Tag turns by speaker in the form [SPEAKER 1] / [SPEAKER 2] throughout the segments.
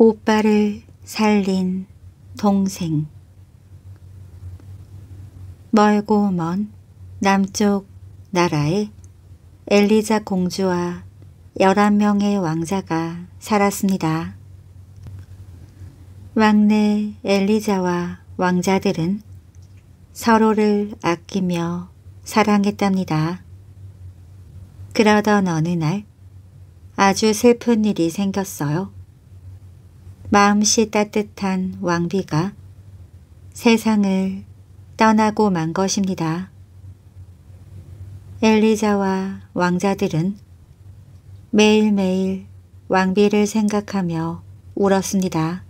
[SPEAKER 1] 오빠를 살린 동생 멀고 먼 남쪽 나라에 엘리자 공주와 11명의 왕자가 살았습니다. 왕래 엘리자와 왕자들은 서로를 아끼며 사랑했답니다. 그러던 어느 날 아주 슬픈 일이 생겼어요. 마음씨 따뜻한 왕비가 세상을 떠나고 만 것입니다. 엘리자와 왕자들은 매일매일 왕비를 생각하며 울었습니다.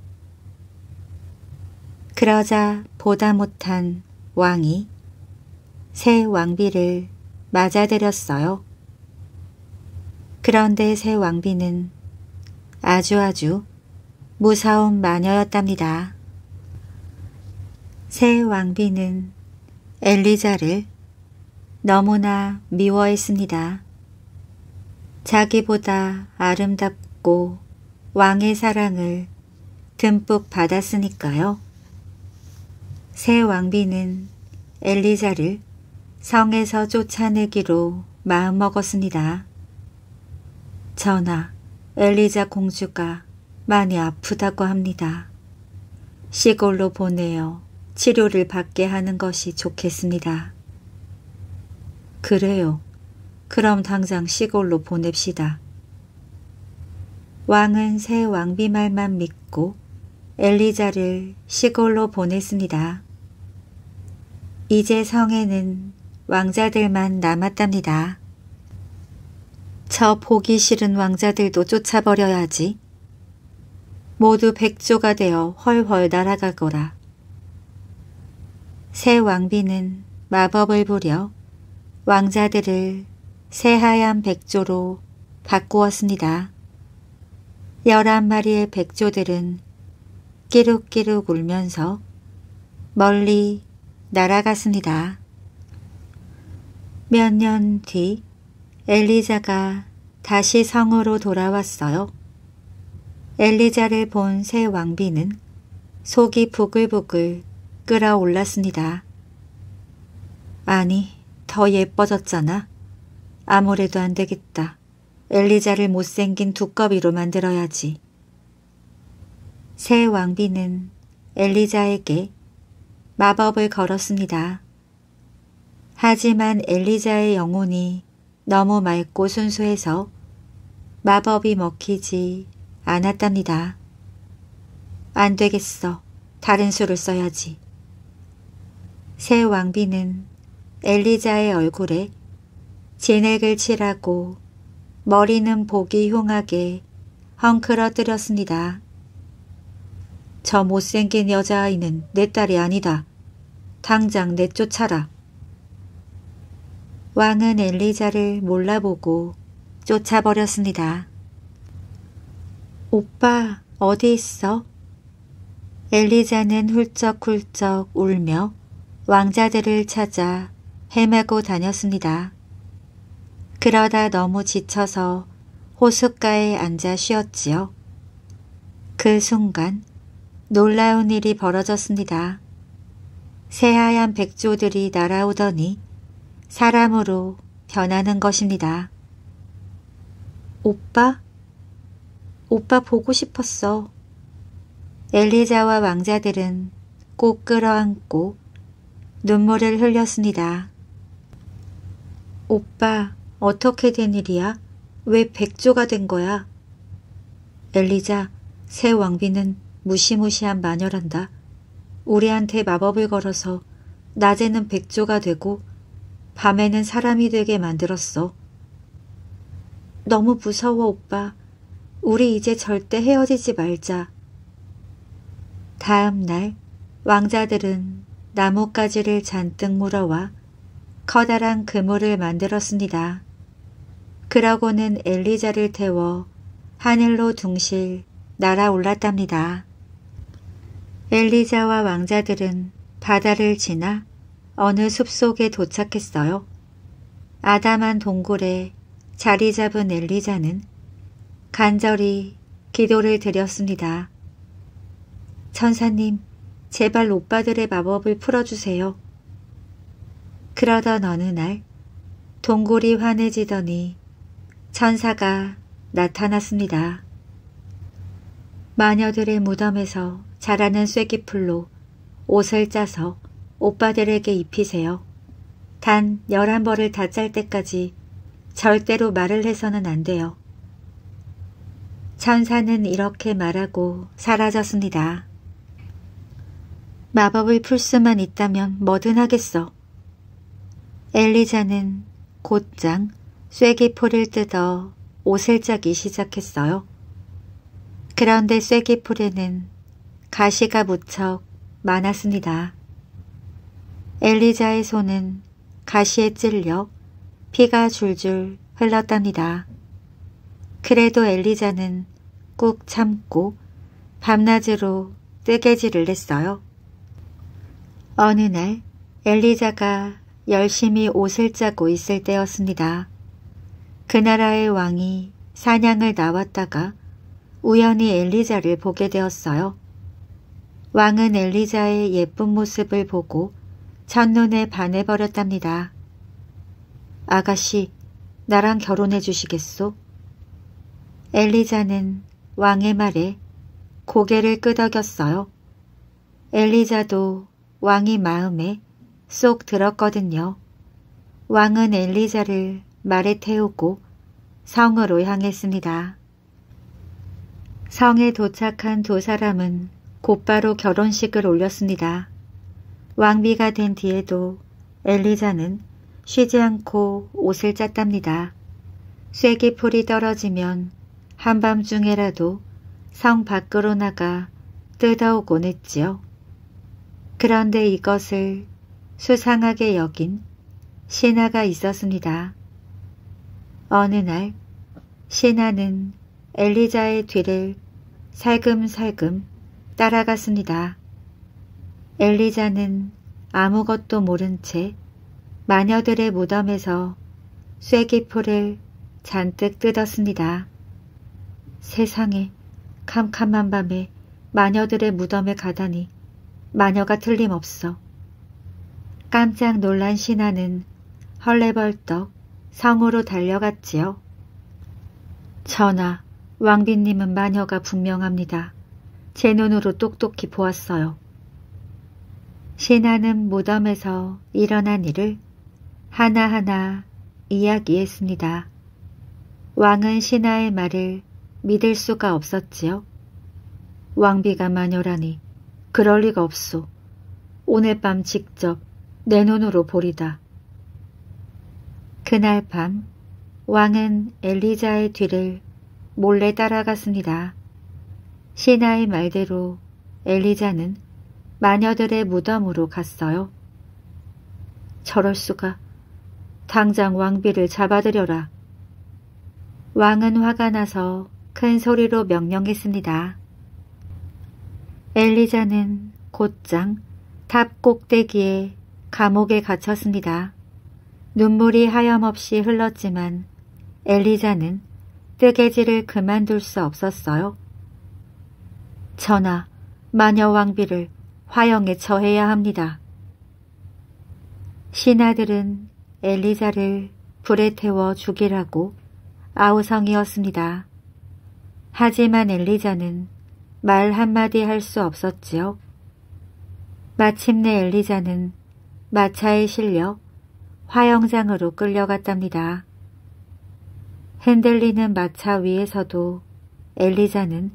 [SPEAKER 1] 그러자 보다 못한 왕이 새 왕비를 맞아들였어요. 그런데 새 왕비는 아주아주 아주 무서운 마녀였답니다. 새 왕비는 엘리자를 너무나 미워했습니다. 자기보다 아름답고 왕의 사랑을 듬뿍 받았으니까요. 새 왕비는 엘리자를 성에서 쫓아내기로 마음먹었습니다. 전하, 엘리자 공주가 많이 아프다고 합니다. 시골로 보내어 치료를 받게 하는 것이 좋겠습니다. 그래요. 그럼 당장 시골로 보냅시다. 왕은 새 왕비 말만 믿고 엘리자를 시골로 보냈습니다. 이제 성에는 왕자들만 남았답니다. 저 보기 싫은 왕자들도 쫓아버려야지. 모두 백조가 되어 훨훨 날아가거라. 새 왕비는 마법을 부려 왕자들을 새하얀 백조로 바꾸었습니다. 열한 마리의 백조들은 끼룩끼룩 울면서 멀리 날아갔습니다. 몇 년 뒤 엘리자가 다시 성으로 돌아왔어요. 엘리자를 본 새 왕비는 속이 부글부글 끓어올랐습니다. 아니, 더 예뻐졌잖아. 아무래도 안 되겠다. 엘리자를 못생긴 두꺼비로 만들어야지. 새 왕비는 엘리자에게 마법을 걸었습니다. 하지만 엘리자의 영혼이 너무 맑고 순수해서 마법이 먹히지 않았답니다. 안 되겠어. 다른 수를 써야지. 새 왕비는 엘리자의 얼굴에 진액을 칠하고 머리는 보기 흉하게 헝클어뜨렸습니다. 저 못생긴 여자아이는 내 딸이 아니다. 당장 내쫓아라. 왕은 엘리자를 몰라보고 쫓아버렸습니다. 오빠, 어디 있어? 엘리자는 훌쩍훌쩍 울며 왕자들을 찾아 헤매고 다녔습니다. 그러다 너무 지쳐서 호숫가에 앉아 쉬었지요. 그 순간 놀라운 일이 벌어졌습니다. 새하얀 백조들이 날아오더니 사람으로 변하는 것입니다. 오빠? 오빠 보고 싶었어. 엘리자와 왕자들은 꼭 끌어안고 눈물을 흘렸습니다. 오빠, 어떻게 된 일이야? 왜 백조가 된 거야? 엘리자, 새 왕비는 무시무시한 마녀란다. 우리한테 마법을 걸어서 낮에는 백조가 되고 밤에는 사람이 되게 만들었어. 너무 무서워, 오빠. 우리 이제 절대 헤어지지 말자. 다음 날 왕자들은 나뭇가지를 잔뜩 물어와 커다란 그물을 만들었습니다. 그러고는 엘리자를 태워 하늘로 둥실 날아올랐답니다. 엘리자와 왕자들은 바다를 지나 어느 숲속에 도착했어요. 아담한 동굴에 자리 잡은 엘리자는 간절히 기도를 드렸습니다. 천사님, 제발 오빠들의 마법을 풀어주세요. 그러던 어느 날 동굴이 환해지더니 천사가 나타났습니다. 마녀들의 무덤에서 자라는 쐐기풀로 옷을 짜서 오빠들에게 입히세요. 단 열한 벌을 다 짤 때까지 절대로 말을 해서는 안 돼요. 천사는 이렇게 말하고 사라졌습니다. 마법을 풀 수만 있다면 뭐든 하겠어. 엘리자는 곧장 쐐기포를 뜯어 옷을 짜기 시작했어요. 그런데 쐐기풀에는 가시가 무척 많았습니다. 엘리자의 손은 가시에 찔려 피가 줄줄 흘렀답니다. 그래도 엘리자는 꾹 참고 밤낮으로 뜨개질을 했어요. 어느 날 엘리자가 열심히 옷을 짜고 있을 때였습니다. 그 나라의 왕이 사냥을 나왔다가 우연히 엘리자를 보게 되었어요. 왕은 엘리자의 예쁜 모습을 보고 첫눈에 반해버렸답니다. 아가씨, 나랑 결혼해 주시겠소? 엘리자는 왕의 말에 고개를 끄덕였어요. 엘리자도 왕이 마음에 쏙 들었거든요. 왕은 엘리자를 말에 태우고 성으로 향했습니다. 성에 도착한 두 사람은 곧바로 결혼식을 올렸습니다. 왕비가 된 뒤에도 엘리자는 쉬지 않고 옷을 짰답니다. 쐐기풀이 떨어지면 한밤중에라도 성 밖으로 나가 뜯어오곤 했지요. 그런데 이것을 수상하게 여긴 신하가 있었습니다. 어느 날 신하는 엘리자의 뒤를 살금살금 따라갔습니다. 엘리자는 아무것도 모른 채 마녀들의 무덤에서 쇠기포를 잔뜩 뜯었습니다. 세상에 캄캄한 밤에 마녀들의 무덤에 가다니 마녀가 틀림없어. 깜짝 놀란 신하는 헐레벌떡 성으로 달려갔지요. 전하, 왕비님은 마녀가 분명합니다. 제 눈으로 똑똑히 보았어요. 신하는 무덤에서 일어난 일을 하나하나 이야기했습니다. 왕은 신하의 말을 믿을 수가 없었지요. 왕비가 마녀라니 그럴 리가 없소. 오늘 밤 직접 내 눈으로 보리다. 그날 밤 왕은 엘리자의 뒤를 몰래 따라갔습니다. 시나의 말대로 엘리자는 마녀들의 무덤으로 갔어요. 저럴 수가 당장 왕비를 잡아들여라. 왕은 화가 나서 큰 소리로 명령했습니다. 엘리자는 곧장 탑 꼭대기에 감옥에 갇혔습니다. 눈물이 하염없이 흘렀지만 엘리자는 뜨개질을 그만둘 수 없었어요. 전하, 마녀 왕비를 화영에 처해야 합니다. 신하들은 엘리자를 불에 태워 죽이라고 아우성이었습니다. 하지만 엘리자는 말 한마디 할 수 없었지요. 마침내 엘리자는 마차에 실려 화영장으로 끌려갔답니다. 흔들리는 마차 위에서도 엘리자는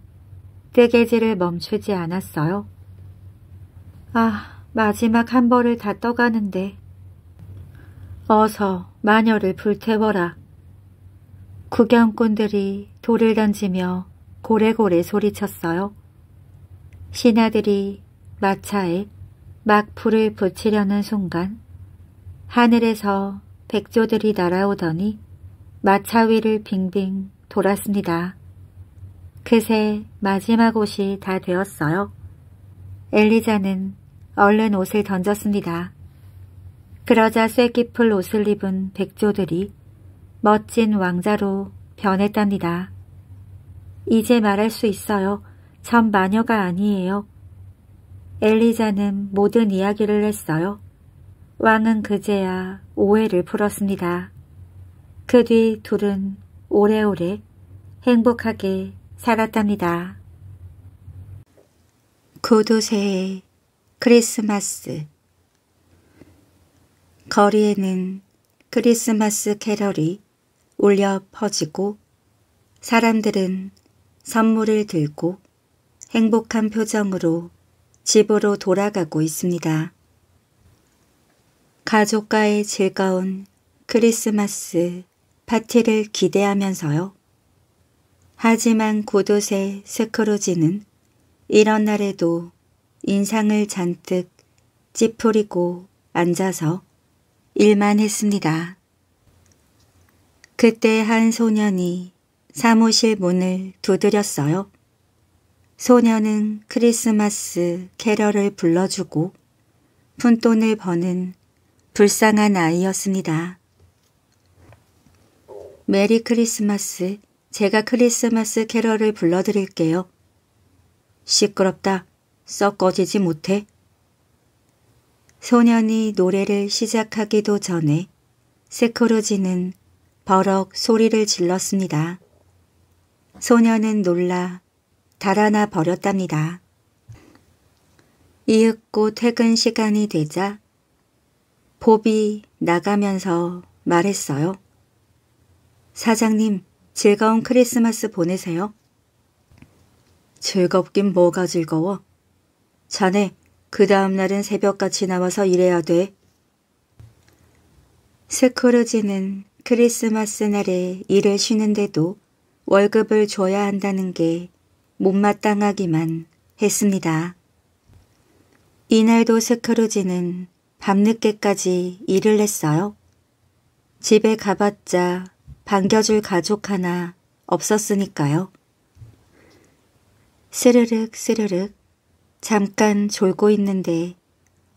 [SPEAKER 1] 뜨개질을 멈추지 않았어요. 아, 마지막 한 벌을 다 떠가는데 어서 마녀를 불태워라. 구경꾼들이 돌을 던지며 고래고래 소리쳤어요. 신하들이 마차에 막 불을 붙이려는 순간 하늘에서 백조들이 날아오더니 마차 위를 빙빙 돌았습니다. 그새 마지막 옷이 다 되었어요. 엘리자는 얼른 옷을 던졌습니다. 그러자 쇠깊을 옷을 입은 백조들이 멋진 왕자로 변했답니다. 이제 말할 수 있어요. 전 마녀가 아니에요. 엘리자는 모든 이야기를 했어요. 왕은 그제야 오해를 풀었습니다. 그 뒤 둘은 오래오래 행복하게 살았답니다. 고도새의 크리스마스 거리에는 크리스마스 캐럴이 울려 퍼지고 사람들은 선물을 들고 행복한 표정으로 집으로 돌아가고 있습니다. 가족과의 즐거운 크리스마스 파티를 기대하면서요. 하지만 고도세 스크루지는 이런 날에도 인상을 잔뜩 찌푸리고 앉아서 일만 했습니다. 그때 한 소년이 사무실 문을 두드렸어요. 소녀는 크리스마스 캐럴을 불러주고 푼돈을 버는 불쌍한 아이였습니다. 메리 크리스마스, 제가 크리스마스 캐럴을 불러드릴게요. 시끄럽다. 썩 꺼지지 못해. 소년이 노래를 시작하기도 전에 스크루지는 버럭 소리를 질렀습니다. 소녀는 놀라 달아나 버렸답니다. 이윽고 퇴근 시간이 되자 보비 나가면서 말했어요. 사장님 즐거운 크리스마스 보내세요. 즐겁긴 뭐가 즐거워. 자네 그 다음날은 새벽같이 나와서 일해야 돼. 스크루지는 크리스마스 날에 일을 쉬는데도 월급을 줘야 한다는 게 못마땅하기만 했습니다. 이날도 스크루지는 밤늦게까지 일을 했어요. 집에 가봤자 반겨줄 가족 하나 없었으니까요. 스르륵 스르륵 잠깐 졸고 있는데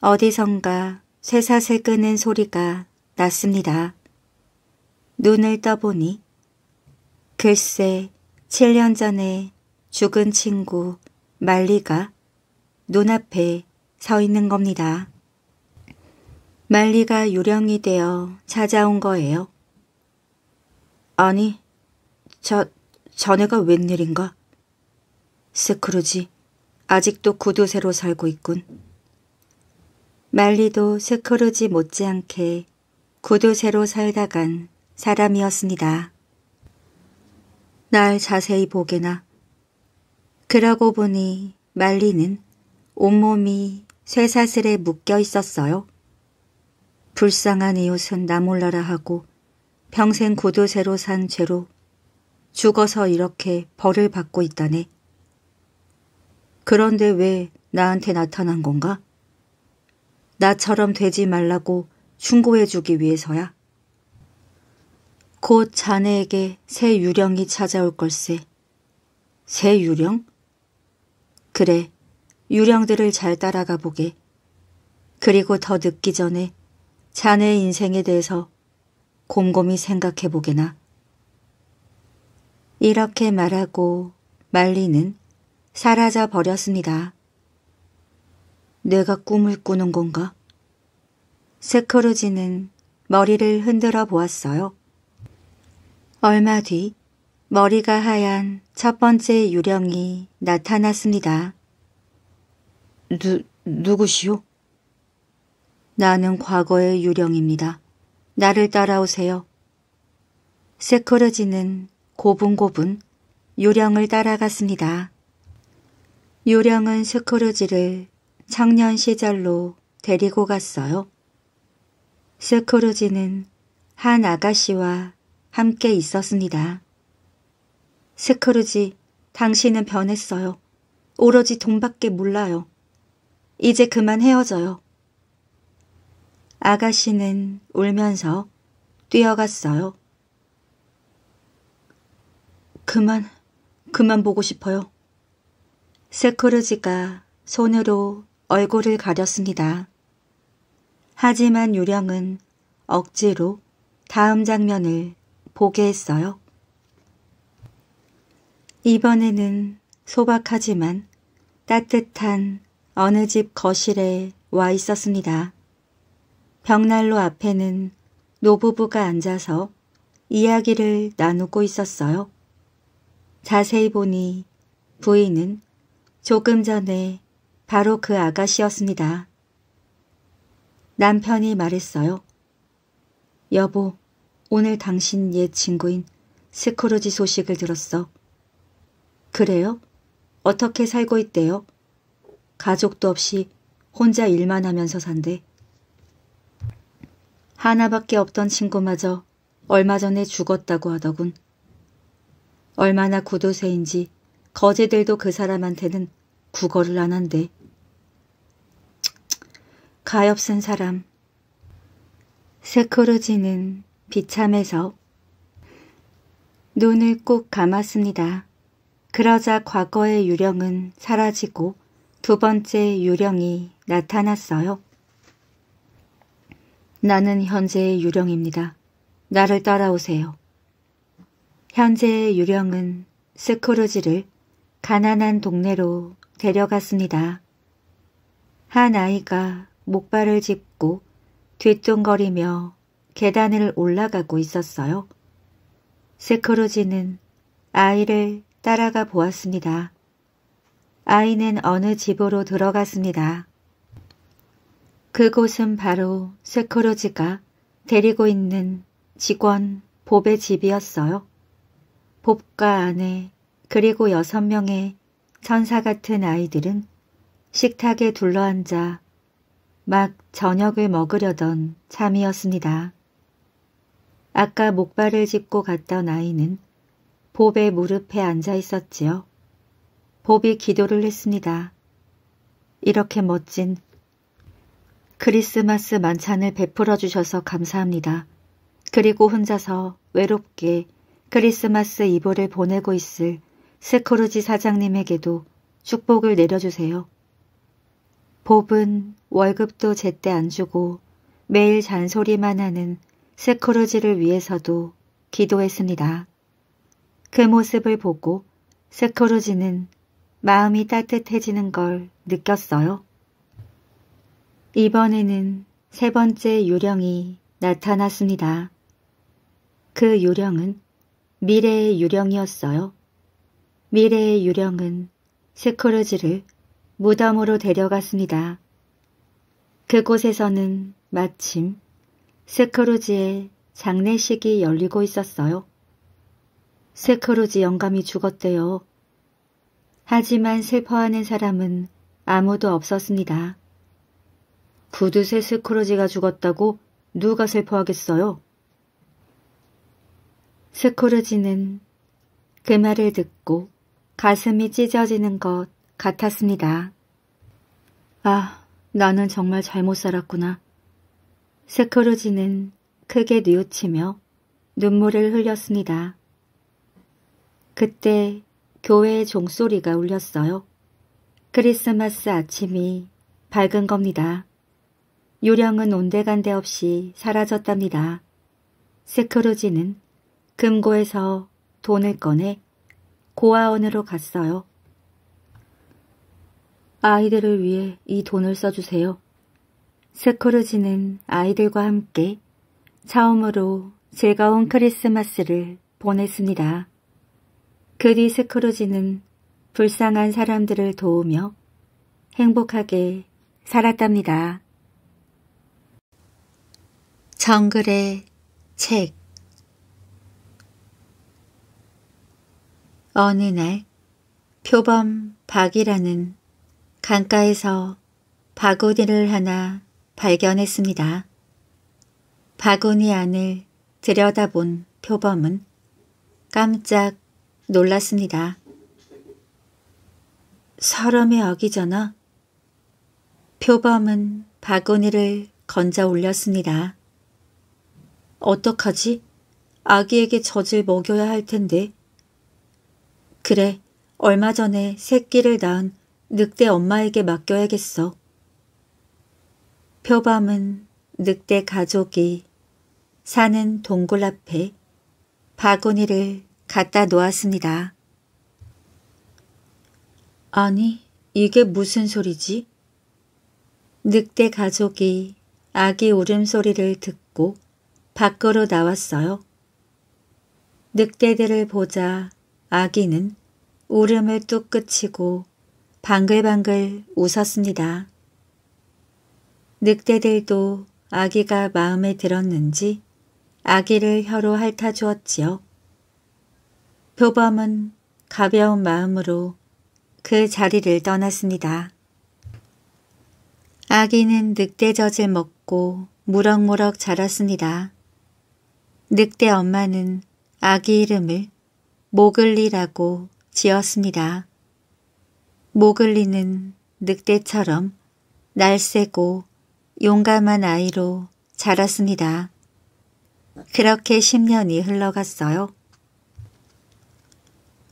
[SPEAKER 1] 어디선가 쇠사슬 끄는 소리가 났습니다. 눈을 떠보니 글쎄 7년 전에 죽은 친구 말리가 눈앞에 서 있는 겁니다. 말리가 유령이 되어 찾아온 거예요. 아니, 저, 전해가 웬일인가? 스크루지, 아직도 구두쇠로 살고 있군. 말리도 스크루지 못지않게 구두쇠로 살다간 사람이었습니다. 날 자세히 보게나. 그러고 보니 말리는 온몸이 쇠사슬에 묶여 있었어요. 불쌍한 이웃은 나 몰라라 하고 평생 고두쇠로산 죄로 죽어서 이렇게 벌을 받고 있다네. 그런데 왜 나한테 나타난 건가? 나처럼 되지 말라고 충고해주기 위해서야. 곧 자네에게 새 유령이 찾아올 걸세. 새 유령? 그래, 유령들을 잘 따라가 보게. 그리고 더 늦기 전에 자네의 인생에 대해서 곰곰이 생각해 보게나. 이렇게 말하고 말리는 사라져 버렸습니다. 내가 꿈을 꾸는 건가? 스크루지는 머리를 흔들어 보았어요. 얼마 뒤 머리가 하얀 첫 번째 유령이 나타났습니다. 누, 누구시오? 나는 과거의 유령입니다. 나를 따라오세요. 세크르지는 고분고분 유령을 따라갔습니다. 유령은 세크르지를 청년 시절로 데리고 갔어요. 세크르지는한 아가씨와 함께 있었습니다. 스크루지, 당신은 변했어요. 오로지 돈밖에 몰라요. 이제 그만 헤어져요. 아가씨는 울면서 뛰어갔어요. 그만, 그만 보고 싶어요. 스크루지가 손으로 얼굴을 가렸습니다. 하지만 유령은 억지로 다음 장면을 보게 했어요. 이번에는 소박하지만 따뜻한 어느 집 거실에 와 있었습니다. 벽난로 앞에는 노부부가 앉아서 이야기를 나누고 있었어요. 자세히 보니 부인은 조금 전에 바로 그 아가씨였습니다. 남편이 말했어요. 여보, 오늘 당신 옛 친구인 스크루지 소식을 들었어. 그래요? 어떻게 살고 있대요? 가족도 없이 혼자 일만 하면서 산대. 하나밖에 없던 친구마저 얼마 전에 죽었다고 하더군. 얼마나 구도쇠인지 거제들도 그 사람한테는 구걸을 안 한대. 가엾은 사람. 세크루지는 비참해서 눈을 꼭 감았습니다. 그러자 과거의 유령은 사라지고 두 번째 유령이 나타났어요. 나는 현재의 유령입니다. 나를 따라오세요. 현재의 유령은 스크루지를 가난한 동네로 데려갔습니다. 한 아이가 목발을 짚고 뒤뚱거리며 계단을 올라가고 있었어요. 세크로지는 아이를 따라가 보았습니다. 아이는 어느 집으로 들어갔습니다. 그곳은 바로 세크로지가 데리고 있는 직원 봅의 집이었어요. 봅과 아내 그리고 여섯 명의 천사 같은 아이들은 식탁에 둘러앉아 막 저녁을 먹으려던 참이었습니다. 아까 목발을 짚고 갔던 아이는 봅의 무릎에 앉아 있었지요. 봅이 기도를 했습니다. 이렇게 멋진 크리스마스 만찬을 베풀어 주셔서 감사합니다. 그리고 혼자서 외롭게 크리스마스 이브를 보내고 있을 스크루지 사장님에게도 축복을 내려주세요. 봅은 월급도 제때 안 주고 매일 잔소리만 하는 세크로지를 위해서도 기도했습니다. 그 모습을 보고 세크로지는 마음이 따뜻해지는 걸 느꼈어요. 이번에는 세 번째 유령이 나타났습니다. 그 유령은 미래의 유령이었어요. 미래의 유령은 스크루지를 무덤으로 데려갔습니다. 그곳에서는 마침 세크루지의 장례식이 열리고 있었어요. 세크루지 영감이 죽었대요. 하지만 슬퍼하는 사람은 아무도 없었습니다. 구두쇠 세크루지가 죽었다고 누가 슬퍼하겠어요? 세크루지는그 말을 듣고 가슴이 찢어지는 것 같았습니다. 아, 나는 정말 잘못 살았구나. 스크루지는 크게 뉘우치며 눈물을 흘렸습니다. 그때 교회의 종소리가 울렸어요. 크리스마스 아침이 밝은 겁니다. 유령은 온데간데 없이 사라졌답니다. 스크루지는 금고에서 돈을 꺼내 고아원으로 갔어요. 아이들을 위해 이 돈을 써주세요. 스크루지는 아이들과 함께 처음으로 즐거운 크리스마스를 보냈습니다. 그 뒤 스크루지는 불쌍한 사람들을 도우며 행복하게 살았답니다. 정글의 책 어느 날 표범 박이라는 강가에서 바구니를 하나 발견했습니다. 바구니 안을 들여다본 표범은 깜짝 놀랐습니다. 서러의에 어기잖아. 표범은 바구니를 건져 올렸습니다. 어떡하지? 아기에게 젖을 먹여야 할 텐데. 그래, 얼마 전에 새끼를 낳은 늑대 엄마에게 맡겨야겠어. 표범은 늑대 가족이 사는 동굴 앞에 바구니를 갖다 놓았습니다. 아니, 이게 무슨 소리지? 늑대 가족이 아기 울음소리를 듣고 밖으로 나왔어요. 늑대들을 보자 아기는 울음을 뚝끝이고 방글방글 웃었습니다. 늑대들도 아기가 마음에 들었는지 아기를 혀로 핥아주었지요. 표범은 가벼운 마음으로 그 자리를 떠났습니다. 아기는 늑대젖을 먹고 무럭무럭 자랐습니다. 늑대 엄마는 아기 이름을 모글리라고 지었습니다. 모글리는 늑대처럼 날쌔고 용감한 아이로 자랐습니다. 그렇게 10년이 흘러갔어요.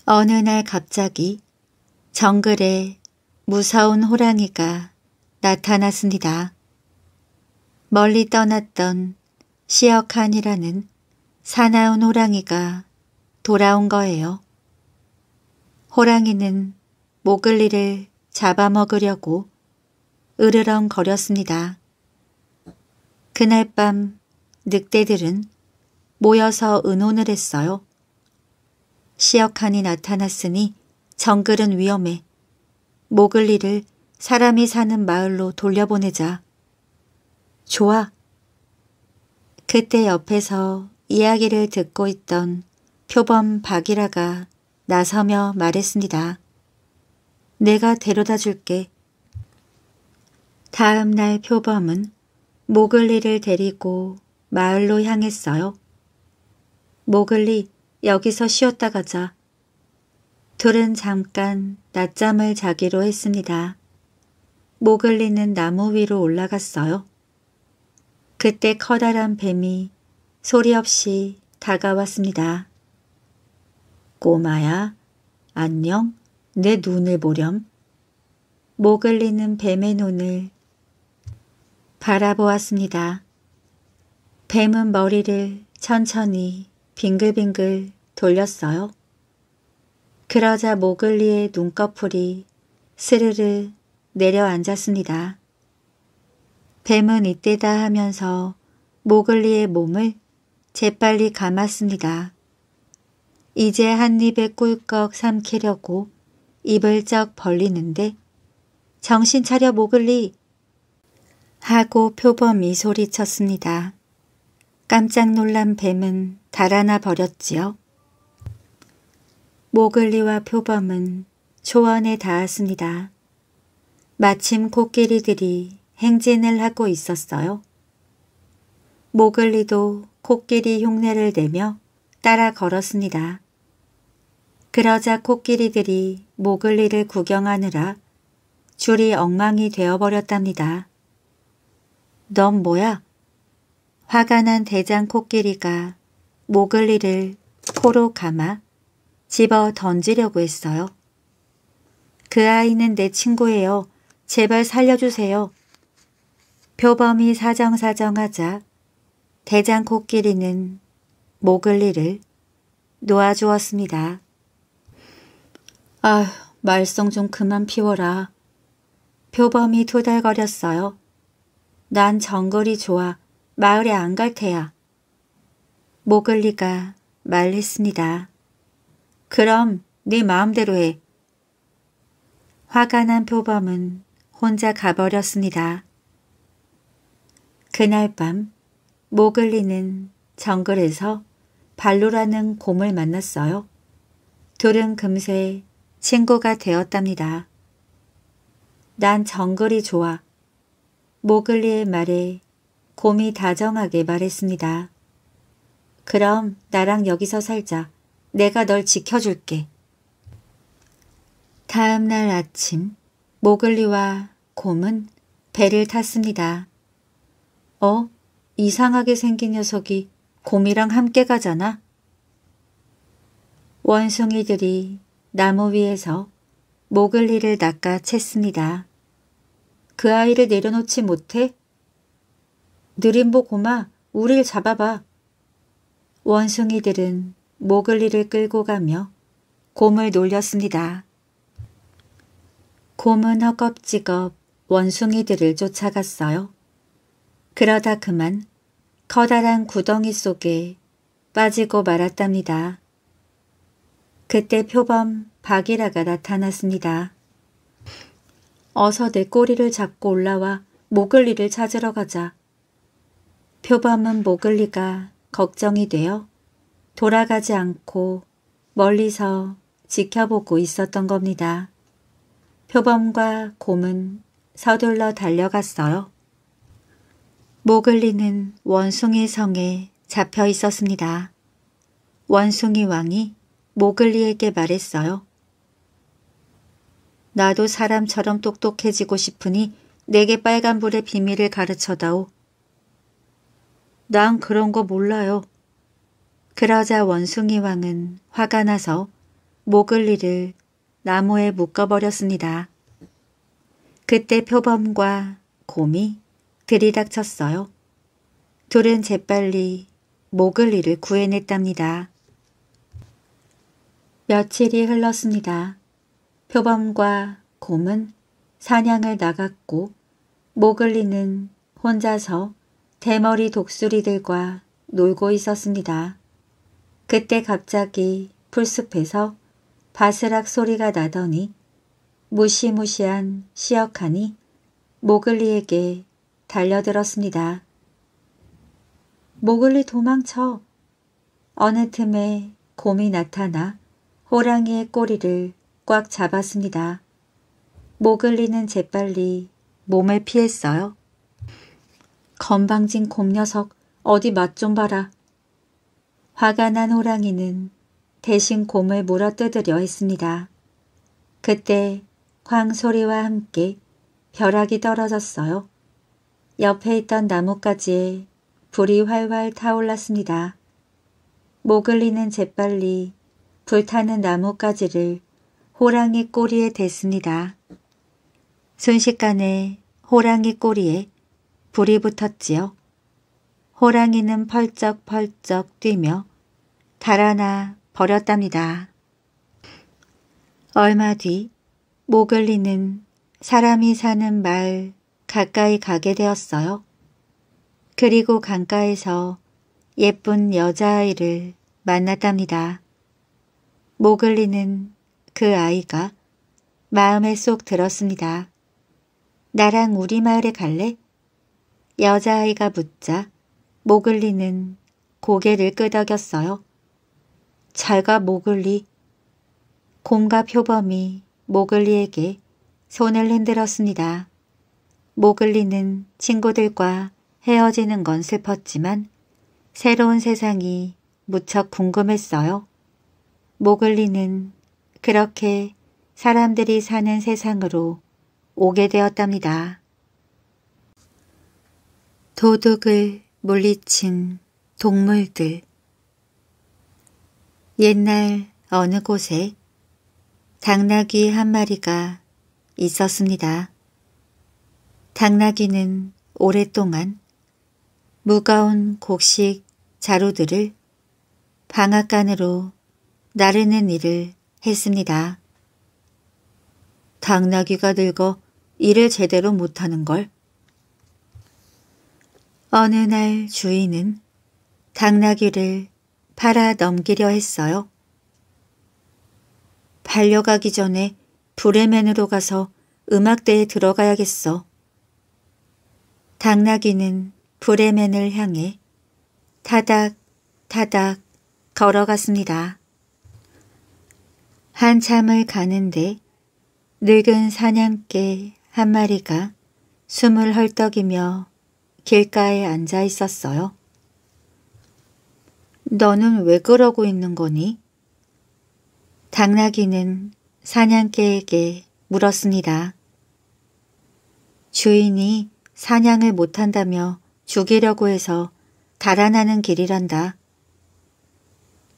[SPEAKER 1] 어느 날 갑자기 정글에 무서운 호랑이가 나타났습니다. 멀리 떠났던 시어칸이라는 사나운 호랑이가 돌아온 거예요. 호랑이는 모글리를 잡아먹으려고 으르렁거렸습니다. 그날 밤 늑대들은 모여서 은혼을 했어요. 시역한이 나타났으니 정글은 위험해. 모글리를 사람이 사는 마을로 돌려보내자. 좋아. 그때 옆에서 이야기를 듣고 있던 표범 박이라가 나서며 말했습니다. 내가 데려다 줄게. 다음날 표범은 모글리를 데리고 마을로 향했어요. 모글리, 여기서 쉬었다 가자. 둘은 잠깐 낮잠을 자기로 했습니다. 모글리는 나무 위로 올라갔어요. 그때 커다란 뱀이 소리 없이 다가왔습니다. 꼬마야, 안녕, 내 눈을 보렴. 모글리는 뱀의 눈을 바라보았습니다. 뱀은 머리를 천천히 빙글빙글 돌렸어요. 그러자 모글리의 눈꺼풀이 스르르 내려앉았습니다. 뱀은 이때다 하면서 모글리의 몸을 재빨리 감았습니다. 이제 한 입에 꿀꺽 삼키려고 입을 쩍 벌리는데 정신 차려 모글리 하고 표범이 소리쳤습니다. 깜짝 놀란 뱀은 달아나 버렸지요. 모글리와 표범은 초원에 닿았습니다. 마침 코끼리들이 행진을 하고 있었어요. 모글리도 코끼리 흉내를 내며 따라 걸었습니다. 그러자 코끼리들이 모글리를 구경하느라 줄이 엉망이 되어버렸답니다. 넌 뭐야? 화가 난 대장 코끼리가 모글리를 코로 감아 집어 던지려고 했어요. 그 아이는 내 친구예요. 제발 살려주세요. 표범이 사정사정하자 대장 코끼리는 모글리를 놓아주었습니다. 아휴, 말썽 좀 그만 피워라. 표범이 투덜거렸어요. 난정거리 좋아. 마을에 안 갈 테야. 모글리가 말했습니다. 그럼 네 마음대로 해. 화가 난 표범은 혼자 가버렸습니다. 그날 밤 모글리는 정글에서 발로라는 곰을 만났어요. 둘은 금세 친구가 되었답니다. 난 정글이 좋아. 모글리의 말에 곰이 다정하게 말했습니다. 그럼 나랑 여기서 살자. 내가 널 지켜줄게. 다음 날 아침 모글리와 곰은 배를 탔습니다. 어? 이상하게 생긴 녀석이 곰이랑 함께 가잖아. 원숭이들이 나무 위에서 모글리를 낚아챘습니다. 그 아이를 내려놓지 못해? 느림보 고마, 우릴 잡아봐. 원숭이들은 모글리를 끌고 가며 곰을 놀렸습니다. 곰은 허겁지겁 원숭이들을 쫓아갔어요. 그러다 그만 커다란 구덩이 속에 빠지고 말았답니다. 그때 표범 박이라가 나타났습니다. 어서 내 꼬리를 잡고 올라와 모글리를 찾으러 가자. 표범은 모글리가 걱정이 되어 돌아가지 않고 멀리서 지켜보고 있었던 겁니다. 표범과 곰은 서둘러 달려갔어요. 모글리는 원숭이 성에 잡혀 있었습니다. 원숭이 왕이 모글리에게 말했어요. 나도 사람처럼 똑똑해지고 싶으니 내게 빨간불의 비밀을 가르쳐다오. 난 그런 거 몰라요. 그러자 원숭이 왕은 화가 나서 모글리를 나무에 묶어버렸습니다. 그때 표범과 곰이 들이닥쳤어요. 둘은 재빨리 모글리를 구해냈답니다. 며칠이 흘렀습니다. 표범과 곰은 사냥을 나갔고 모글리는 혼자서 대머리 독수리들과 놀고 있었습니다. 그때 갑자기 풀숲에서 바스락 소리가 나더니 무시무시한 시역하니 모글리에게 달려들었습니다. 모글리 도망쳐 어느 틈에 곰이 나타나 호랑이의 꼬리를 꽉 잡았습니다. 모글리는 재빨리 몸에 피했어요. 건방진 곰녀석 어디 맛 좀 봐라. 화가 난 호랑이는 대신 곰을 물어뜯으려 했습니다. 그때 쾅 소리와 함께 벼락이 떨어졌어요. 옆에 있던 나뭇가지에 불이 활활 타올랐습니다. 모글리는 재빨리 불타는 나뭇가지를 호랑이 꼬리에 댔습니다. 순식간에 호랑이 꼬리에 불이 붙었지요. 호랑이는 펄쩍펄쩍 뛰며 달아나 버렸답니다. 얼마 뒤 모글리는 사람이 사는 마을 가까이 가게 되었어요. 그리고 강가에서 예쁜 여자아이를 만났답니다. 모글리는 그 아이가 마음에 쏙 들었습니다. 나랑 우리 마을에 갈래? 여자아이가 묻자 모글리는 고개를 끄덕였어요. 잘가 모글리. 곰과 표범이 모글리에게 손을 흔들었습니다. 모글리는 친구들과 헤어지는 건 슬펐지만 새로운 세상이 무척 궁금했어요. 모글리는 그렇게 사람들이 사는 세상으로 오게 되었답니다. 도둑을 물리친 동물들 옛날 어느 곳에 당나귀 한 마리가 있었습니다. 당나귀는 오랫동안 무거운 곡식 자루들을 방앗간으로 나르는 일을 했습니다. 당나귀가 늙어 일을 제대로 못하는 걸. 어느 날 주인은 당나귀를 팔아 넘기려 했어요. 팔려가기 전에 브레멘으로 가서 음악대에 들어가야겠어. 당나귀는 브레멘을 향해 타닥 타닥 걸어갔습니다. 한참을 가는데 늙은 사냥개 한 마리가 숨을 헐떡이며 길가에 앉아 있었어요. 너는 왜 그러고 있는 거니? 당나귀는 사냥개에게 물었습니다. 주인이 사냥을 못한다며 죽이려고 해서 달아나는 길이란다.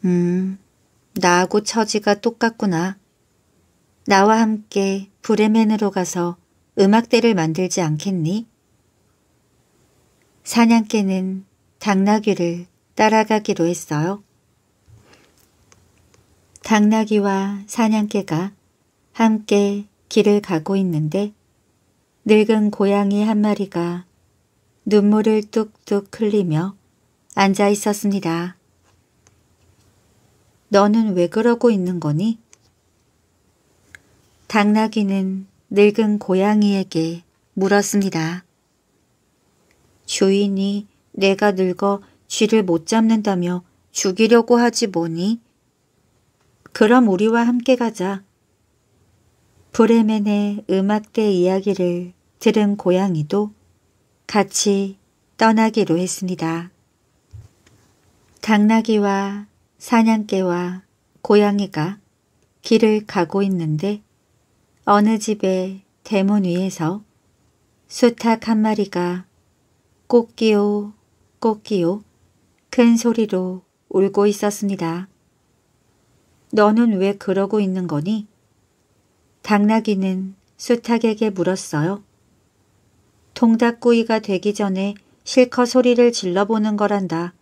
[SPEAKER 1] 음, 나하고 처지가 똑같구나. 나와 함께 브레멘으로 가서 음악대를 만들지 않겠니? 사냥개는 당나귀를 따라가기로 했어요. 당나귀와 사냥개가 함께 길을 가고 있는데 늙은 고양이 한 마리가 눈물을 뚝뚝 흘리며 앉아 있었습니다. 너는 왜 그러고 있는 거니? 당나귀는 늙은 고양이에게 물었습니다. 주인이 내가 늙어 쥐를 못 잡는다며 죽이려고 하지 뭐니? 그럼 우리와 함께 가자. 브레멘의 음악대 이야기를 들은 고양이도 같이 떠나기로 했습니다. 당나귀와 사냥개와 고양이가 길을 가고 있는데 어느 집의 대문 위에서 수탉 한 마리가 꼬끼오 꼬끼오 큰 소리로 울고 있었습니다. 너는 왜 그러고 있는 거니? 당나귀는 수탉에게 물었어요. 통닭구이가 되기 전에 실컷 소리를 질러보는 거란다.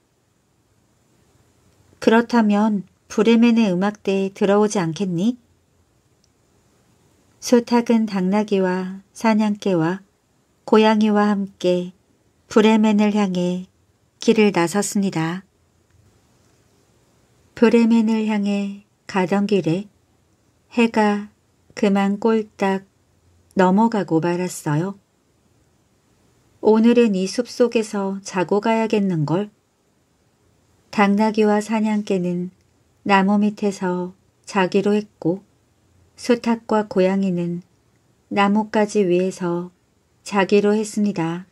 [SPEAKER 1] 그렇다면 브레멘의 음악대에 들어오지 않겠니? 소탁은 당나귀와 사냥개와 고양이와 함께 브레멘을 향해 길을 나섰습니다. 브레멘을 향해 가던 길에 해가 그만 꼴딱 넘어가고 말았어요. 오늘은 이 숲속에서 자고 가야겠는걸. 당나귀와 사냥개는 나무 밑에서 자기로 했고 수탉과 고양이는 나뭇가지 위에서 자기로 했습니다.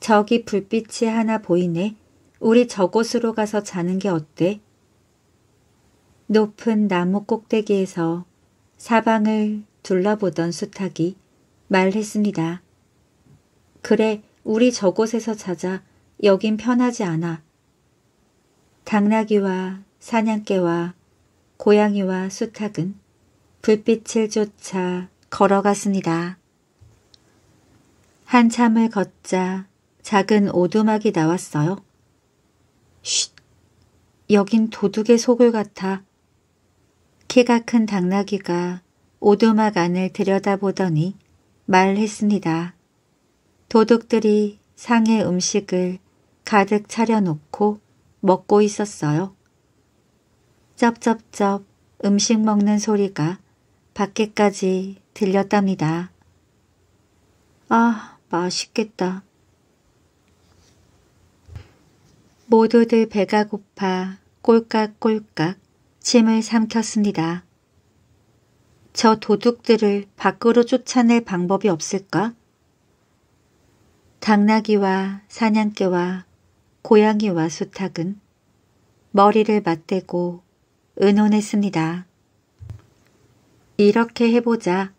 [SPEAKER 1] 저기 불빛이 하나 보이네. 우리 저곳으로 가서 자는 게 어때? 높은 나무 꼭대기에서 사방을 둘러보던 수탉이 말했습니다. 그래, 우리 저곳에서 자자. 여긴 편하지 않아. 당나귀와 사냥개와 고양이와 수탉은 불빛을 쫓아 걸어갔습니다. 한참을 걷자 작은 오두막이 나왔어요. 쉿! 여긴 도둑의 속을 같아. 키가 큰 당나귀가 오두막 안을 들여다보더니 말했습니다. 도둑들이 상의 음식을 가득 차려놓고 먹고 있었어요. 쩝쩝쩝 음식 먹는 소리가 밖에까지 들렸답니다. 아, 맛있겠다. 모두들 배가 고파 꼴깍꼴깍 침을 삼켰습니다. 저 도둑들을 밖으로 쫓아낼 방법이 없을까? 당나귀와 사냥개와 고양이와 수탁은 머리를 맞대고 의논했습니다. 이렇게 해보자.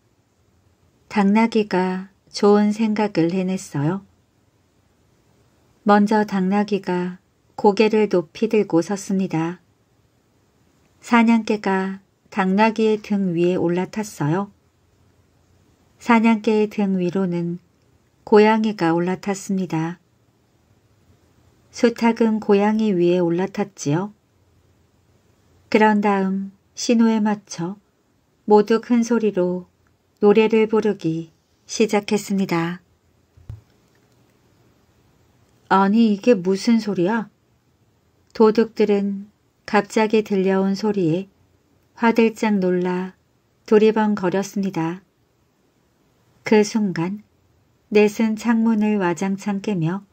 [SPEAKER 1] 당나귀가 좋은 생각을 해냈어요. 먼저 당나귀가 고개를 높이 들고 섰습니다. 사냥개가 당나귀의 등 위에 올라탔어요. 사냥개의 등 위로는 고양이가 올라탔습니다. 소탁은 고양이 위에 올라탔지요. 그런 다음 신호에 맞춰 모두 큰 소리로 노래를 부르기 시작했습니다. 아니 이게 무슨 소리야? 도둑들은 갑자기 들려온 소리에 화들짝 놀라 도리번거렸습니다. 그 순간 넷은 창문을 와장창 깨며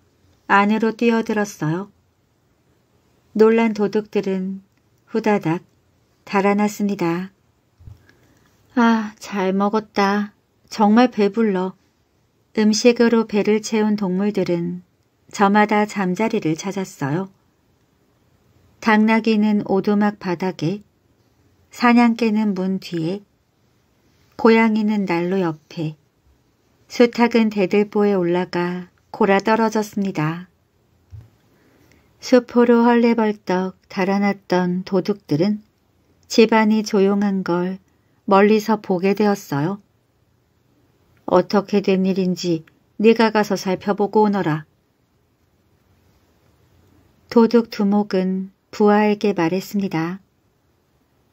[SPEAKER 1] 안으로 뛰어들었어요. 놀란 도둑들은 후다닥 달아났습니다. 아, 잘 먹었다. 정말 배불러. 음식으로 배를 채운 동물들은 저마다 잠자리를 찾았어요. 당나귀는 오두막 바닥에, 사냥개는 문 뒤에, 고양이는 난로 옆에, 수탉은 대들보에 올라가 고라 떨어졌습니다. 수포로 헐레벌떡 달아났던 도둑들은 집안이 조용한 걸 멀리서 보게 되었어요. 어떻게 된 일인지 네가 가서 살펴보고 오너라. 도둑 두목은 부하에게 말했습니다.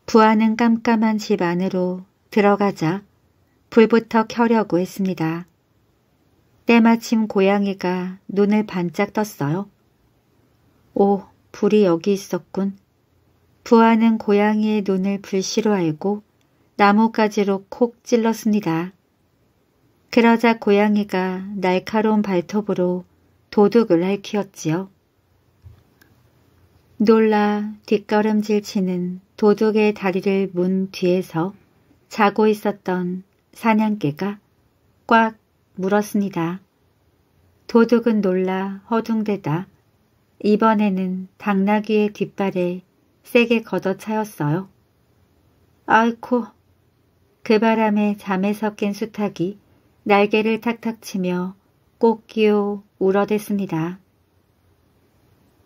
[SPEAKER 1] 부하는 깜깜한 집 안으로 들어가자 불부터 켜려고 했습니다. 때마침 고양이가 눈을 반짝 떴어요. 오, 불이 여기 있었군. 부하는 고양이의 눈을 불씨로 알고 나뭇가지로 콕 찔렀습니다. 그러자 고양이가 날카로운 발톱으로 도둑을 핥히었지요. 놀라 뒷걸음질 치는 도둑의 다리를 문 뒤에서 자고 있었던 사냥개가 꽉 물었습니다. 도둑은 놀라 허둥대다. 이번에는 당나귀의 뒷발에 세게 걷어차였어요. 아이코! 그 바람에 잠에서 깬 수탉이 날개를 탁탁 치며 꼭기요 울어댔습니다.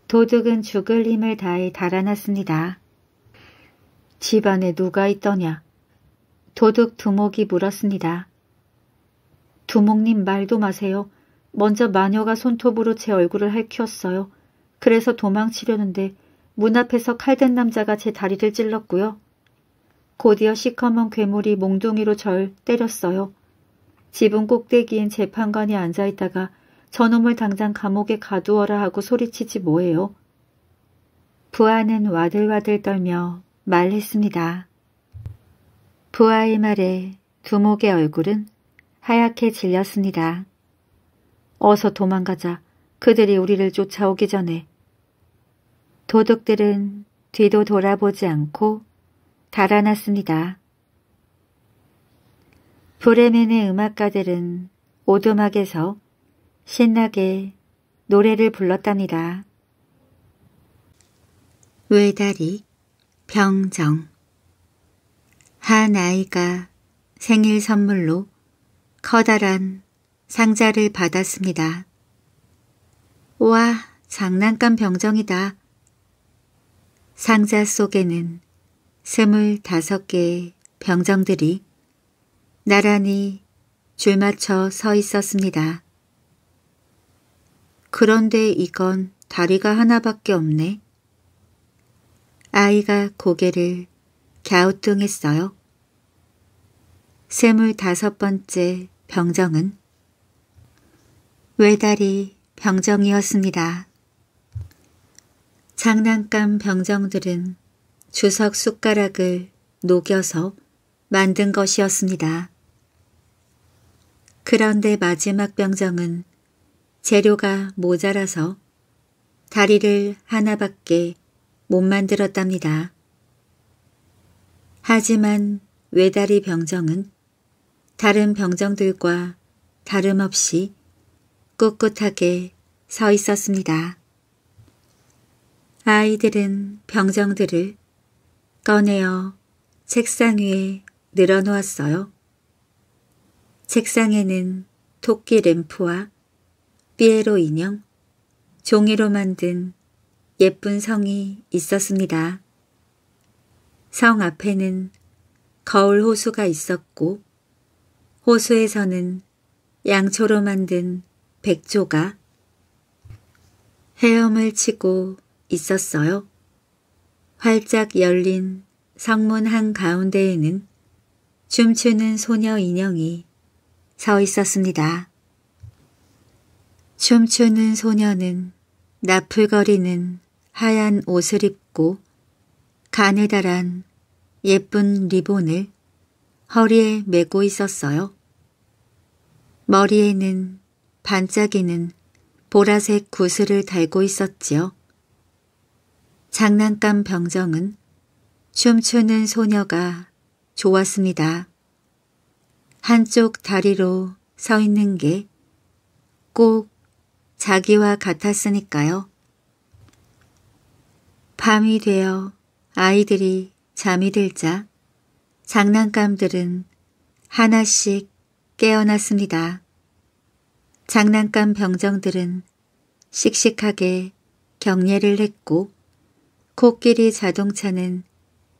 [SPEAKER 1] 도둑은 죽을 힘을 다해 달아났습니다. 집안에 누가 있더냐? 도둑 두목이 물었습니다. 두목님 말도 마세요. 먼저 마녀가 손톱으로 제 얼굴을 핥혔어요. 그래서 도망치려는데 문 앞에서 칼된 남자가 제 다리를 찔렀고요. 곧이어 시커먼 괴물이 몽둥이로 절 때렸어요. 지붕 꼭대기인 재판관이 앉아있다가 저놈을 당장 감옥에 가두어라 하고 소리치지 뭐예요. 부하는 와들와들 떨며 말했습니다. 부하의 말에 두목의 얼굴은 하얗게 질렸습니다. 어서 도망가자. 그들이 우리를 쫓아오기 전에. 도둑들은 뒤도 돌아보지 않고 달아났습니다. 브레멘의 음악가들은 오두막에서 신나게 노래를 불렀답니다. 외다리 병정 한 아이가 생일 선물로 커다란 상자를 받았습니다. 와, 장난감 병정이다. 상자 속에는 스물다섯 개의 병정들이 나란히 줄 맞춰 서 있었습니다. 그런데 이건 다리가 하나밖에 없네. 아이가 고개를 갸우뚱했어요. 스물다섯 번째 병정은 외다리 병정이었습니다. 장난감 병정들은 주석 숟가락을 녹여서 만든 것이었습니다. 그런데 마지막 병정은 재료가 모자라서 다리를 하나밖에 못 만들었답니다. 하지만 외다리 병정은 다른 병정들과 다름없이 꿋꿋하게 서 있었습니다. 아이들은 병정들을 꺼내어 책상 위에 늘어놓았어요. 책상에는 토끼 램프와 삐에로 인형, 종이로 만든 예쁜 성이 있었습니다. 성 앞에는 거울 호수가 있었고 호수에서는 양초로 만든 백조가 헤엄을 치고 있었어요. 활짝 열린 성문 한가운데에는 춤추는 소녀 인형이 서 있었습니다. 춤추는 소녀는 나풀거리는 하얀 옷을 입고 가느다란 예쁜 리본을 허리에 메고 있었어요. 머리에는 반짝이는 보라색 구슬을 달고 있었지요. 장난감 병정은 춤추는 소녀가 좋았습니다. 한쪽 다리로 서 있는 게 꼭 자기와 같았으니까요. 밤이 되어 아이들이 잠이 들자 장난감들은 하나씩 깨어났습니다. 장난감 병정들은 씩씩하게 경례를 했고 코끼리 자동차는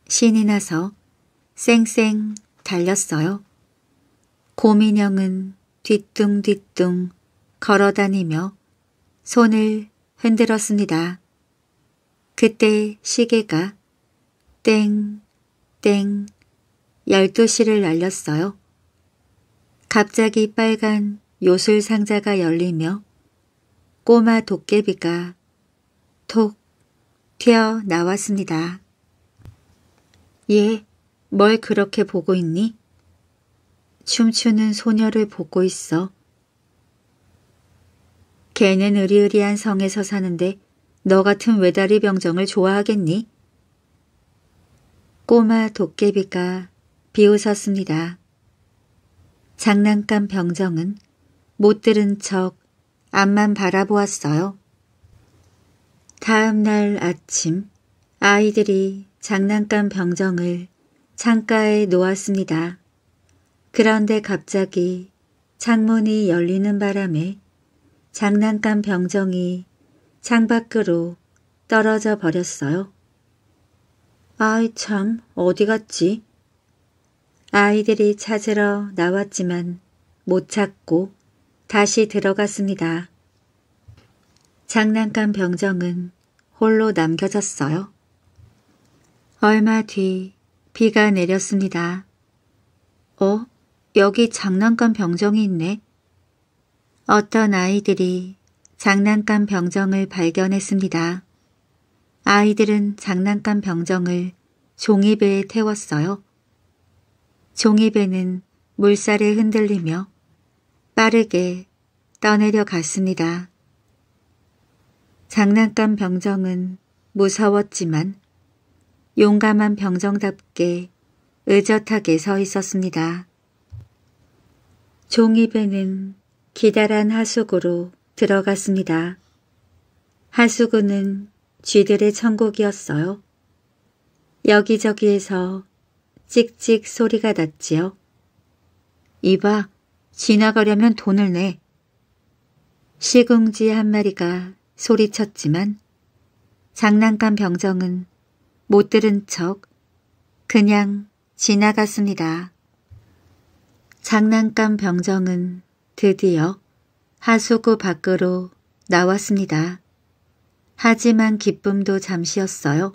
[SPEAKER 1] 신이 나서 쌩쌩 달렸어요. 고민형은 뒤뚱뒤뚱 걸어다니며 손을 흔들었습니다. 그때 시계가 땡, 땡, 12시를 날렸어요 갑자기 빨간 요술 상자가 열리며 꼬마 도깨비가 톡 튀어 나왔습니다. 예, 뭘 그렇게 보고 있니? 춤추는 소녀를 보고 있어. 걔는 으리으리한 성에서 사는데 너 같은 외다리 병정을 좋아하겠니? 꼬마 도깨비가 비웃었습니다. 장난감 병정은 못 들은 척 앞만 바라보았어요. 다음 날 아침 아이들이 장난감 병정을 창가에 놓았습니다. 그런데 갑자기 창문이 열리는 바람에 장난감 병정이 창밖으로 떨어져 버렸어요. 아이 참 어디 갔지? 아이들이 찾으러 나왔지만 못 찾고 다시 들어갔습니다. 장난감 병정은 홀로 남겨졌어요. 얼마 뒤 비가 내렸습니다. 어? 여기 장난감 병정이 있네. 어떤 아이들이 장난감 병정을 발견했습니다. 아이들은 장난감 병정을 종이배에 태웠어요. 종이배는 물살에 흔들리며 빠르게 떠내려 갔습니다. 장난감 병정은 무서웠지만 용감한 병정답게 의젓하게 서 있었습니다. 종이배는 기다란 하수구로 들어갔습니다. 하수구는 쥐들의 천국이었어요. 여기저기에서 찍찍 소리가 났지요. 이봐, 지나가려면 돈을 내. 시궁지 한 마리가 소리쳤지만 장난감 병정은 못 들은 척 그냥 지나갔습니다. 장난감 병정은 드디어 하수구 밖으로 나왔습니다. 하지만 기쁨도 잠시였어요.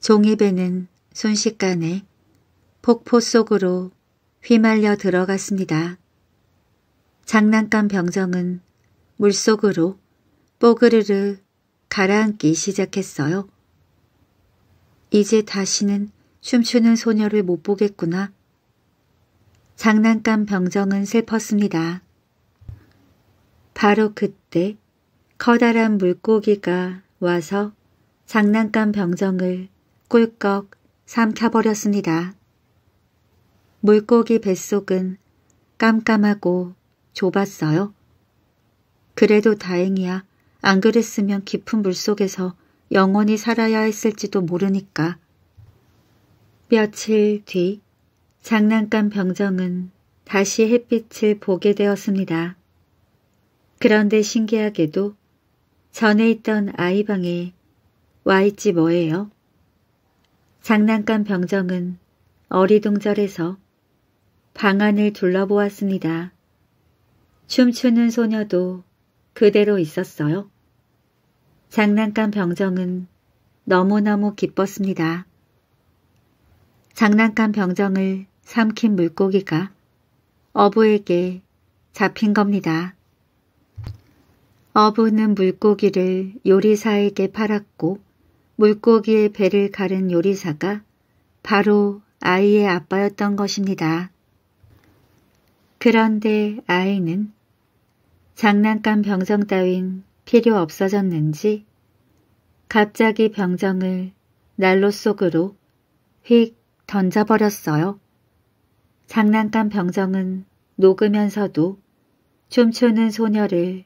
[SPEAKER 1] 종이배는 순식간에 폭포 속으로 휘말려 들어갔습니다. 장난감 병정은 물속으로 뽀그르르 가라앉기 시작했어요. 이제 다시는 춤추는 소녀를 못 보겠구나. 장난감 병정은 슬펐습니다. 바로 그때 커다란 물고기가 와서 장난감 병정을 꿀꺽 삼켜버렸습니다. 물고기 뱃속은 깜깜하고 좁았어요. 그래도 다행이야. 안 그랬으면 깊은 물속에서 영원히 살아야 했을지도 모르니까. 며칠 뒤 장난감 병정은 다시 햇빛을 보게 되었습니다. 그런데 신기하게도 전에 있던 아이방에 와 있지 뭐예요. 장난감 병정은 어리둥절해서 방 안을 둘러보았습니다. 춤추는 소녀도 그대로 있었어요. 장난감 병정은 너무너무 기뻤습니다. 장난감 병정을 삼킨 물고기가 어부에게 잡힌 겁니다. 어부는 물고기를 요리사에게 팔았고 물고기의 배를 가른 요리사가 바로 아이의 아빠였던 것입니다. 그런데 아이는 장난감 병정 따윈 필요 없어졌는지 갑자기 병정을 난로 속으로 휙 던져버렸어요. 장난감 병정은 녹으면서도 춤추는 소녀를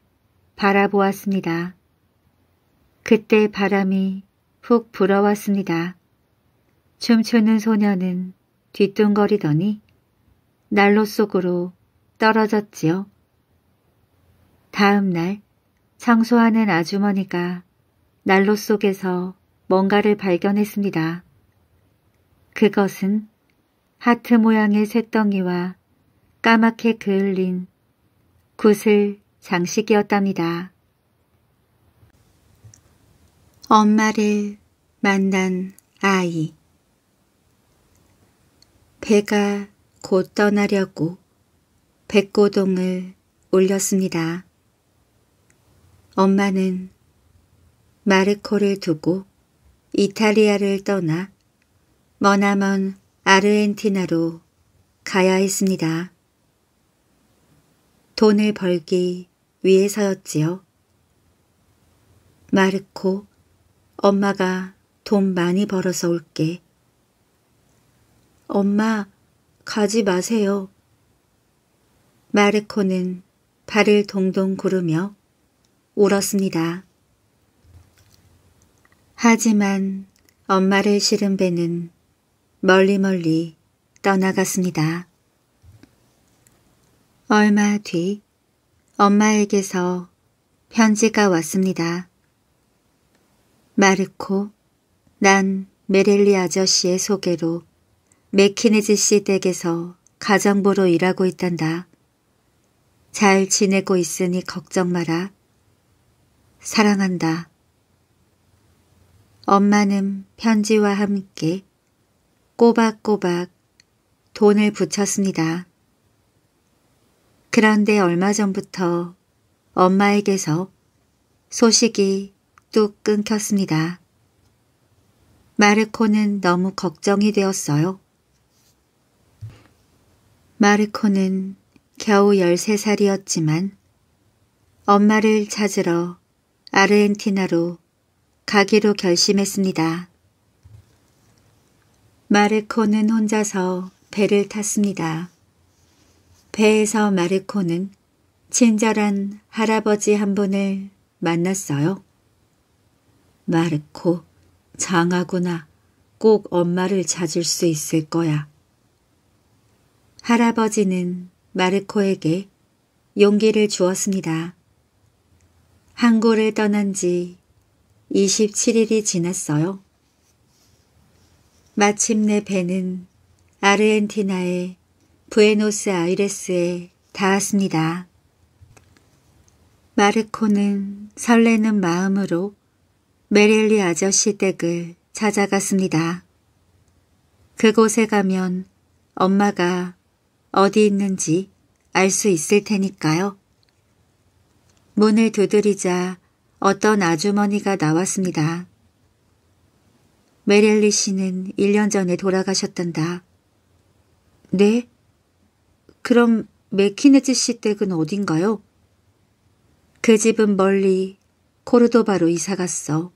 [SPEAKER 1] 바라보았습니다. 그때 바람이 훅 불어왔습니다. 춤추는 소녀는 뒤뚱거리더니 난로 속으로 떨어졌지요. 다음 날 청소하는 아주머니가 난로 속에서 뭔가를 발견했습니다. 그것은 하트 모양의 쇳덩이와 까맣게 그을린 구슬 장식이었답니다. 엄마를 만난 아이 배가 곧 떠나려고 백고동을 올렸습니다. 엄마는 마르코를 두고 이탈리아를 떠나 머나먼 아르헨티나로 가야 했습니다. 돈을 벌기 위해서였지요. 마르코, 엄마가 돈 많이 벌어서 올게. 엄마, 가지 마세요. 마르코는 발을 동동 구르며 울었습니다. 하지만 엄마를 실은 배는 멀리 멀리 떠나갔습니다. 얼마 뒤 엄마에게서 편지가 왔습니다. 마르코, 난메렐리 아저씨의 소개로 메키네즈 씨 댁에서 가정부로 일하고 있단다. 잘 지내고 있으니 걱정 마라. 사랑한다. 엄마는 편지와 함께 꼬박꼬박 돈을 붙였습니다. 그런데 얼마 전부터 엄마에게서 소식이 뚝 끊겼습니다. 마르코는 너무 걱정이 되었어요. 마르코는 겨우 13살이었지만 엄마를 찾으러 아르헨티나로 가기로 결심했습니다. 마르코는 혼자서 배를 탔습니다. 배에서 마르코는 친절한 할아버지 한 분을 만났어요. 마르코, 장하구나. 꼭 엄마를 찾을 수 있을 거야. 할아버지는 마르코에게 용기를 주었습니다. 항구를 떠난 지 27일이 지났어요. 마침내 배는 아르헨티나의 부에노스 아이레스에 닿았습니다. 마르코는 설레는 마음으로 메릴리 아저씨 댁을 찾아갔습니다. 그곳에 가면 엄마가 어디 있는지 알 수 있을 테니까요. 문을 두드리자 어떤 아주머니가 나왔습니다. 메렐리 씨는 1년 전에 돌아가셨단다. 네? 그럼 맥키네즈 씨 댁은 어딘가요? 그 집은 멀리 코르도바로 이사갔어.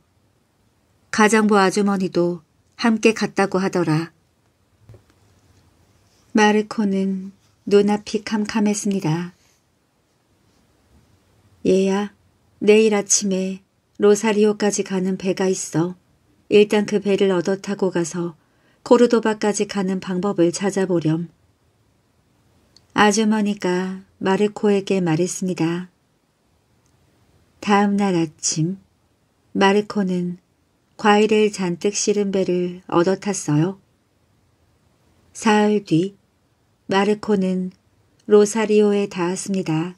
[SPEAKER 1] 가장부 아주머니도 함께 갔다고 하더라. 마르코는 눈앞이 캄캄했습니다. 얘야, 내일 아침에 로사리오까지 가는 배가 있어. 일단 그 배를 얻어 타고 가서 코르도바까지 가는 방법을 찾아보렴. 아주머니가 마르코에게 말했습니다. 다음 날 아침 마르코는 과일을 잔뜩 실은 배를 얻어 탔어요. 사흘 뒤 마르코는 로사리오에 닿았습니다.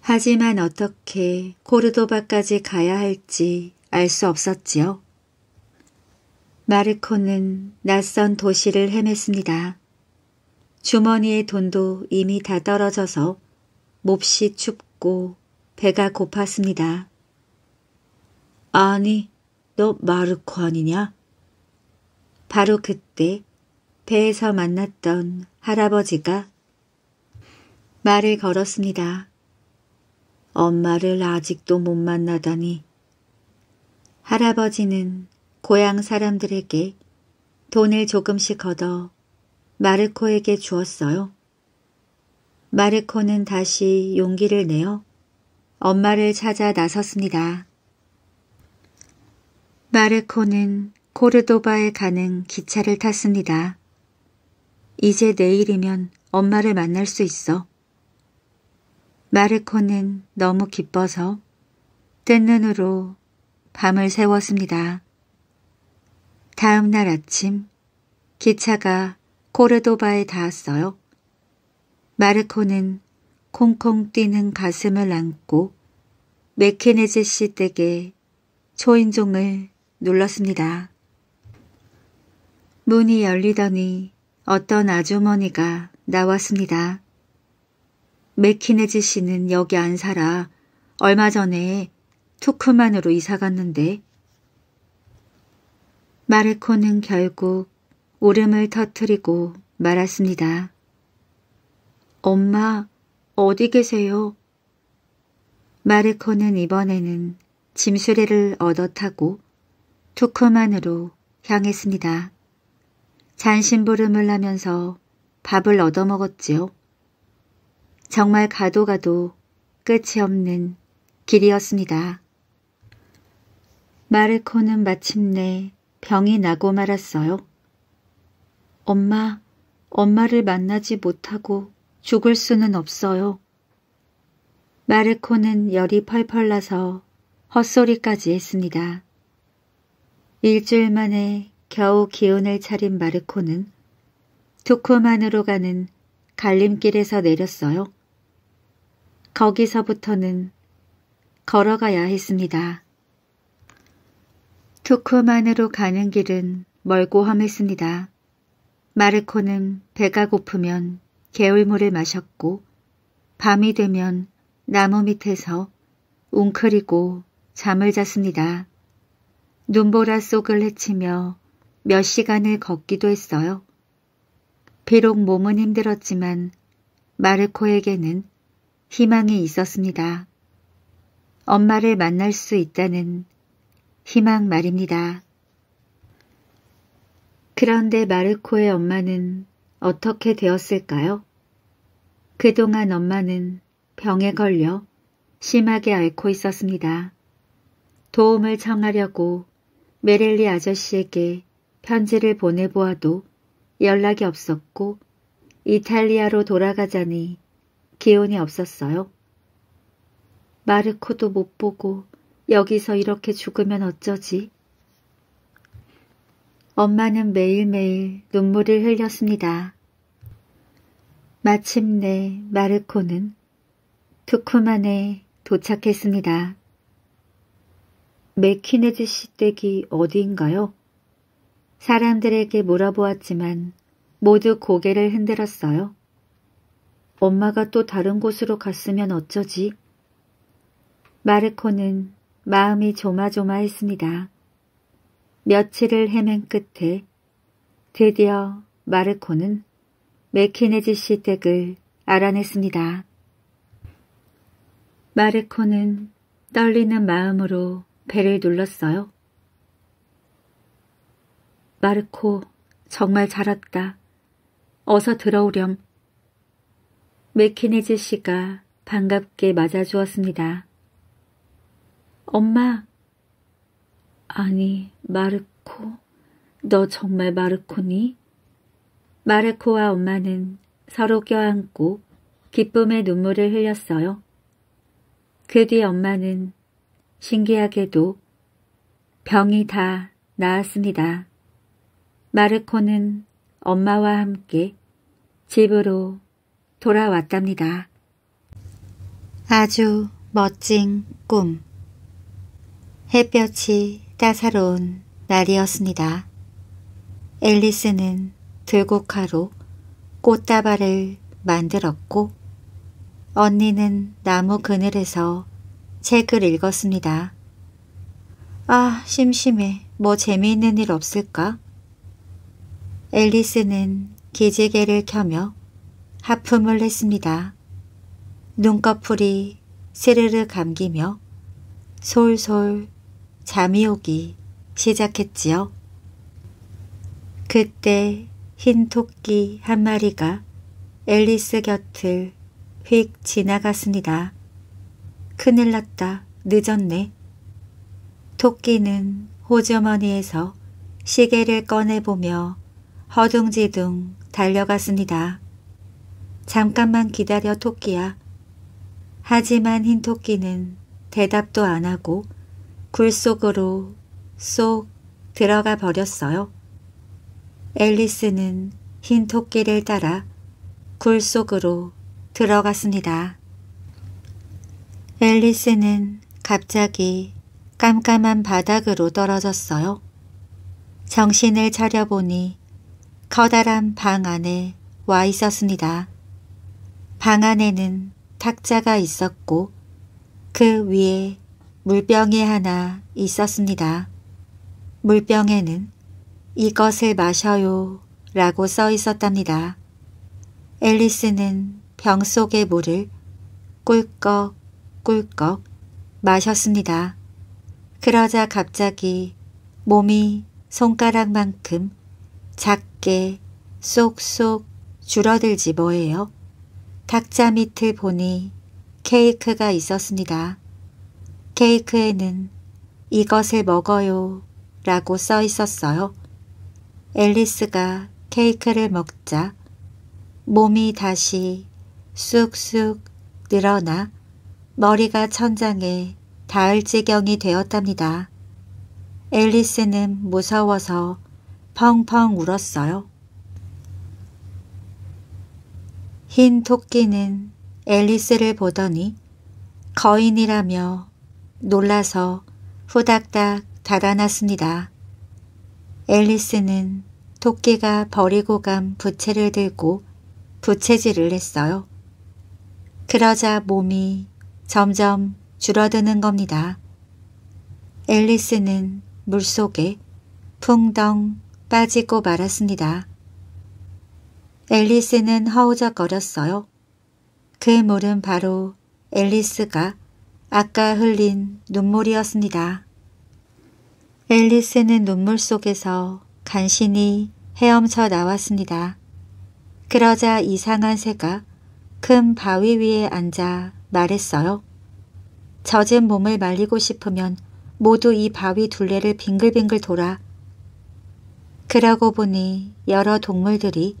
[SPEAKER 1] 하지만 어떻게 코르도바까지 가야 할지 알 수 없었지요. 마르코는 낯선 도시를 헤맸습니다. 주머니의 돈도 이미 다 떨어져서 몹시 춥고 배가 고팠습니다. 아니, 너 마르코 아니냐? 바로 그때 배에서 만났던 할아버지가 말을 걸었습니다. 엄마를 아직도 못 만나다니. 할아버지는 고향 사람들에게 돈을 조금씩 걷어 마르코에게 주었어요. 마르코는 다시 용기를 내어 엄마를 찾아 나섰습니다. 마르코는 코르도바에 가는 기차를 탔습니다. 이제 내일이면 엄마를 만날 수 있어. 마르코는 너무 기뻐서 뜬 눈으로 밤을 새웠습니다. 다음 날 아침 기차가 코르도바에 닿았어요. 마르코는 콩콩 뛰는 가슴을 안고 메케네즈씨 댁에 초인종을 눌렀습니다. 문이 열리더니 어떤 아주머니가 나왔습니다. 맥키네즈 씨는 여기 안 살아 얼마 전에 투크만으로 이사 갔는데 마르코는 결국 울음을 터트리고 말았습니다. 엄마, 어디 계세요? 마르코는 이번에는 짐수레를 얻어 타고 투크만으로 향했습니다. 잔심부름을 하면서 밥을 얻어먹었지요. 정말 가도 가도 끝이 없는 길이었습니다. 마르코는 마침내 병이 나고 말았어요. 엄마, 엄마를 만나지 못하고 죽을 수는 없어요. 마르코는 열이 펄펄 나서 헛소리까지 했습니다. 일주일 만에 겨우 기운을 차린 마르코는 도코만으로 가는 갈림길에서 내렸어요. 거기서부터는 걸어가야 했습니다. 투쿠만으로 가는 길은 멀고 험했습니다. 마르코는 배가 고프면 개울물을 마셨고 밤이 되면 나무 밑에서 웅크리고 잠을 잤습니다. 눈보라 속을 헤치며 몇 시간을 걷기도 했어요. 비록 몸은 힘들었지만 마르코에게는 희망이 있었습니다. 엄마를 만날 수 있다는 희망 말입니다. 그런데 마르코의 엄마는 어떻게 되었을까요? 그동안 엄마는 병에 걸려 심하게 앓고 있었습니다. 도움을 청하려고 메렐리 아저씨에게 편지를 보내보아도 연락이 없었고 이탈리아로 돌아가자니 기운이 없었어요. 마르코도 못 보고 여기서 이렇게 죽으면 어쩌지? 엄마는 매일매일 눈물을 흘렸습니다. 마침내 마르코는 투쿠만에 도착했습니다. 메키네즈 시댁이 어디인가요? 사람들에게 물어보았지만 모두 고개를 흔들었어요. 엄마가 또 다른 곳으로 갔으면 어쩌지? 마르코는 마음이 조마조마했습니다. 며칠을 헤맨 끝에 드디어 마르코는 메키네지 시 댁을 알아냈습니다. 마르코는 떨리는 마음으로 배를 눌렀어요. 마르코, 정말 잘 왔다. 어서 들어오렴. 맥키네즈 씨가 반갑게 맞아주었습니다. 엄마, 아니, 마르코, 너 정말 마르코니? 마르코와 엄마는 서로 껴안고 기쁨의 눈물을 흘렸어요. 그 뒤 엄마는 신기하게도 병이 다 나았습니다. 마르코는 엄마와 함께 집으로 돌아왔답니다. 아주 멋진 꿈. 햇볕이 따사로운 날이었습니다. 앨리스는 들고카로 꽃다발을 만들었고 언니는 나무 그늘에서 책을 읽었습니다. 아, 심심해. 뭐 재미있는 일 없을까? 앨리스는 기지개를 켜며 하품을 했습니다. 눈꺼풀이 스르르 감기며 솔솔 잠이 오기 시작했지요. 그때 흰 토끼 한 마리가 앨리스 곁을 휙 지나갔습니다. 큰일 났다. 늦었네. 토끼는 호주머니에서 시계를 꺼내보며 허둥지둥 달려갔습니다. 잠깐만 기다려 토끼야. 하지만 흰 토끼는 대답도 안 하고 굴 속으로 쏙 들어가 버렸어요. 앨리스는 흰 토끼를 따라 굴 속으로 들어갔습니다. 앨리스는 갑자기 깜깜한 바닥으로 떨어졌어요. 정신을 차려보니 커다란 방 안에 와 있었습니다. 방 안에는 탁자가 있었고 그 위에 물병이 하나 있었습니다. 물병에는 이것을 마셔요 라고 써 있었답니다. 앨리스는 병 속의 물을 꿀꺽 꿀꺽 마셨습니다. 그러자 갑자기 몸이 손가락만큼 작 작게 쏙쏙 줄어들지 뭐예요. 탁자 밑을 보니 케이크가 있었습니다. 케이크에는 이것을 먹어요 라고 써 있었어요. 앨리스가 케이크를 먹자 몸이 다시 쑥쑥 늘어나 머리가 천장에 닿을 지경이 되었답니다. 앨리스는 무서워서 펑펑 울었어요. 흰 토끼는 앨리스를 보더니 거인이라며 놀라서 후닥닥 달아났습니다. 앨리스는 토끼가 버리고 간 부채를 들고 부채질을 했어요. 그러자 몸이 점점 줄어드는 겁니다. 앨리스는 물속에 풍덩 빠지고 말았습니다. 앨리스는 허우적거렸어요. 그의 물은 바로 앨리스가 아까 흘린 눈물이었습니다. 앨리스는 눈물 속에서 간신히 헤엄쳐 나왔습니다. 그러자 이상한 새가 큰 바위 위에 앉아 말했어요. 젖은 몸을 말리고 싶으면 모두 이 바위 둘레를 빙글빙글 돌아 그러고 보니 여러 동물들이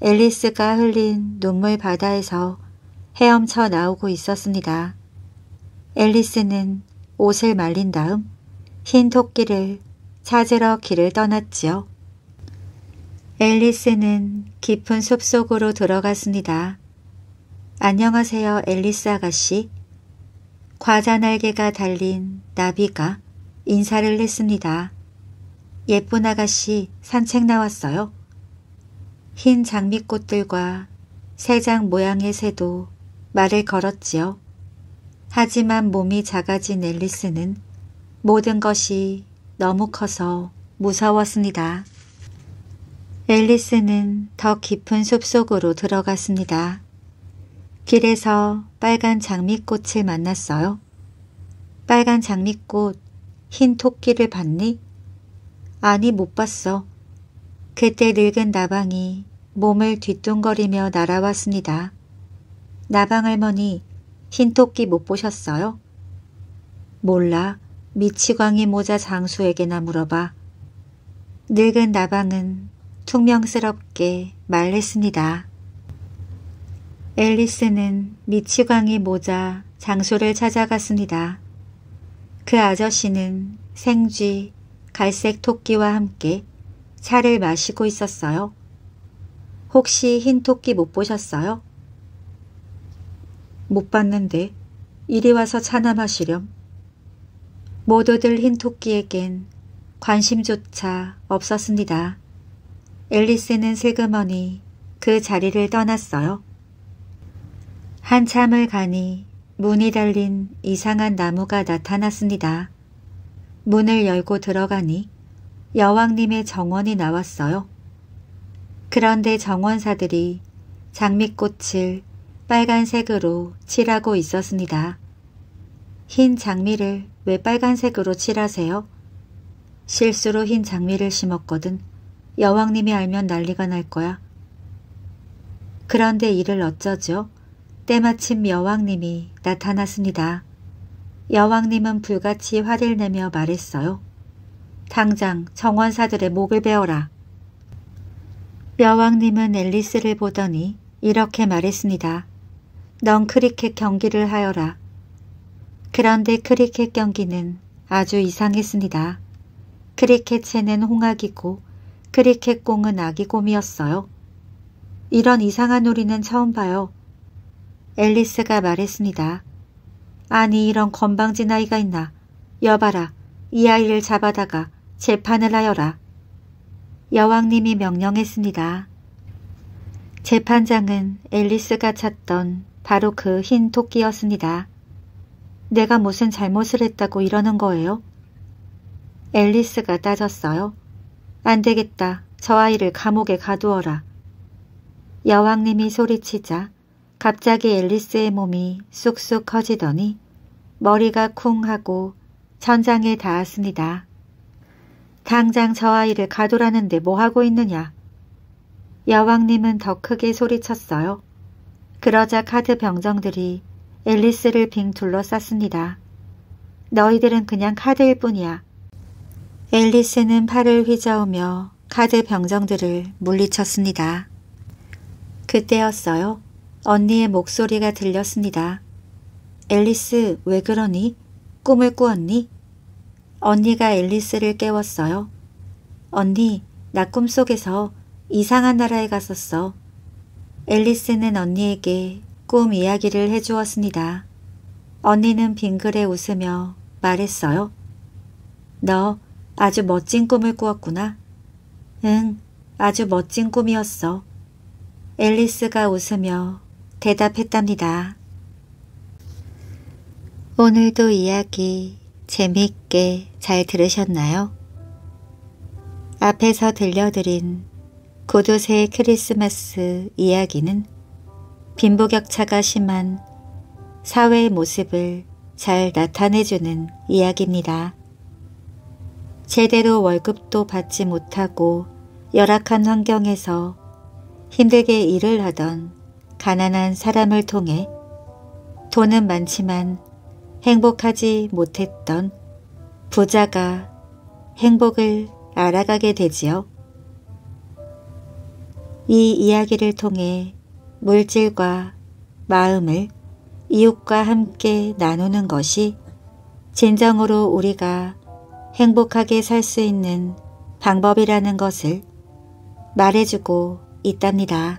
[SPEAKER 1] 앨리스가 흘린 눈물 바다에서 헤엄쳐 나오고 있었습니다. 앨리스는 옷을 말린 다음 흰 토끼를 찾으러 길을 떠났지요. 앨리스는 깊은 숲속으로 들어갔습니다. 안녕하세요 앨리스 아가씨. 과자 날개가 달린 나비가 인사를 했습니다. 예쁜 아가씨 산책 나왔어요. 흰 장미꽃들과 새장 모양의 새도 말을 걸었지요. 하지만 몸이 작아진 앨리스는 모든 것이 너무 커서 무서웠습니다. 앨리스는 더 깊은 숲속으로 들어갔습니다. 길에서 빨간 장미꽃을 만났어요. 빨간 장미꽃, 흰 토끼를 봤니? 아니 못 봤어. 그때 늙은 나방이 몸을 뒤뚱거리며 날아왔습니다. 나방 할머니 흰 토끼 못 보셨어요? 몰라. 미치광이 모자 장수에게나 물어봐. 늙은 나방은 퉁명스럽게 말했습니다. 앨리스는 미치광이 모자 장수를 찾아갔습니다. 그 아저씨는 생쥐 갈색 토끼와 함께 차를 마시고 있었어요. 혹시 흰 토끼 못 보셨어요? 못 봤는데 이리 와서 차나 마시렴. 모두들 흰 토끼에겐 관심조차 없었습니다. 앨리스는 슬그머니 그 자리를 떠났어요. 한참을 가니 문이 달린 이상한 나무가 나타났습니다. 문을 열고 들어가니 여왕님의 정원이 나왔어요. 그런데 정원사들이 장미꽃을 빨간색으로 칠하고 있었습니다. 흰 장미를 왜 빨간색으로 칠하세요? 실수로 흰 장미를 심었거든. 여왕님이 알면 난리가 날 거야. 그런데 이를 어쩌죠? 때마침 여왕님이 나타났습니다. 여왕님은 불같이 화를 내며 말했어요. 당장 정원사들의 목을 베어라. 여왕님은 앨리스를 보더니 이렇게 말했습니다. 넌 크리켓 경기를 하여라. 그런데 크리켓 경기는 아주 이상했습니다. 크리켓 채는 홍악이고 크리켓 공은 아기 곰이었어요. 이런 이상한 놀이는 처음 봐요. 앨리스가 말했습니다. 아니 이런 건방진 아이가 있나. 여봐라. 이 아이를 잡아다가 재판을 하여라. 여왕님이 명령했습니다. 재판장은 앨리스가 찾던 바로 그 흰 토끼였습니다. 내가 무슨 잘못을 했다고 이러는 거예요? 앨리스가 따졌어요. 안 되겠다. 저 아이를 감옥에 가두어라. 여왕님이 소리치자 갑자기 앨리스의 몸이 쑥쑥 커지더니 머리가 쿵 하고 천장에 닿았습니다. 당장 저 아이를 가두라는데 뭐하고 있느냐. 여왕님은 더 크게 소리쳤어요. 그러자 카드 병정들이 앨리스를 빙 둘러쌌습니다. 너희들은 그냥 카드일 뿐이야. 앨리스는 팔을 휘저으며 카드 병정들을 물리쳤습니다. 그때였어요. 언니의 목소리가 들렸습니다. 앨리스 왜 그러니? 꿈을 꾸었니? 언니가 앨리스를 깨웠어요. 언니, 나 꿈속에서 이상한 나라에 갔었어. 앨리스는 언니에게 꿈 이야기를 해주었습니다. 언니는 빙그레 웃으며 말했어요. 너 아주 멋진 꿈을 꾸었구나. 응, 아주 멋진 꿈이었어. 앨리스가 웃으며 대답했답니다. 오늘도 이야기 재밌게 잘 들으셨나요? 앞에서 들려드린 고도새의 크리스마스 이야기는 빈부격차가 심한 사회의 모습을 잘 나타내주는 이야기입니다. 제대로 월급도 받지 못하고 열악한 환경에서 힘들게 일을 하던 가난한 사람을 통해 돈은 많지만 행복하지 못했던 부자가 행복을 알아가게 되지요. 이 이야기를 통해 물질과 마음을 이웃과 함께 나누는 것이 진정으로 우리가 행복하게 살 수 있는 방법이라는 것을 말해주고 있답니다.